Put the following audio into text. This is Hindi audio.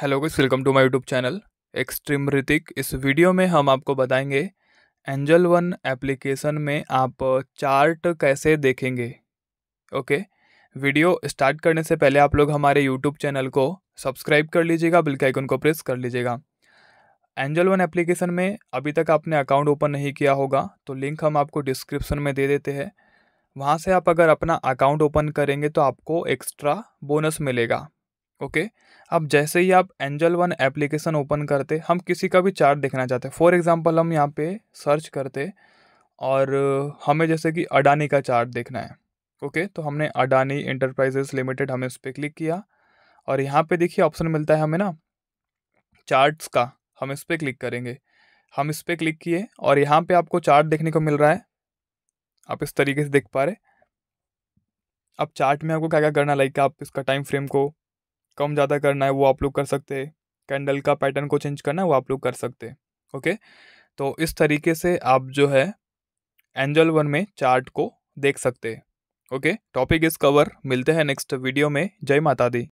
Hello guys welcome to my YouTube channel extreme Hrithik इस वीडियो में हम आपको बताएंगे एंजल वन एप्लीकेशन में आप चार्ट uh, कैसे देखेंगे ओके वीडियो स्टार्ट करने से पहले आप लोग हमारे यूट्यूब चैनल को सब्सक्राइब कर लीजिएगा बिल के आइकन को प्रेस कर लीजिएगा एंजल वन एप्लीकेशन में अभी तक आपने अकाउंट ओपन नहीं किया होगा तो लिंक हम आपको डिस्क्रिप्सन में दे देते हैं वहाँ से आप अगर अपना अकाउंट ओपन करेंगे तो आपको एक्स्ट्रा बोनस मिलेगा ओके okay. अब जैसे ही आप एंजल वन एप्लीकेशन ओपन करते हम किसी का भी चार्ट देखना चाहते हैं फॉर एग्जांपल हम यहाँ पे सर्च करते और हमें जैसे कि अडानी का चार्ट देखना है ओके okay, तो हमने अडानी इंटरप्राइजेस लिमिटेड हमें उस पर क्लिक किया और यहाँ पे देखिए ऑप्शन मिलता है हमें ना चार्ट्स का हम इस पर क्लिक करेंगे हम इस पर क्लिक किए और यहाँ पे आपको चार्ट देखने को मिल रहा है आप इस तरीके से देख पा रहे अब चार्ट में आपको क्या क्या करना लाइक आप इसका टाइम फ्रेम को कम ज़्यादा करना है वो आप लोग कर सकते कैंडल का पैटर्न को चेंज करना है वो आप लोग कर सकते ओके तो इस तरीके से आप जो है एंजल वन में चार्ट को देख सकते ओके टॉपिक इज़ कवर मिलते हैं नेक्स्ट वीडियो में जय माता दी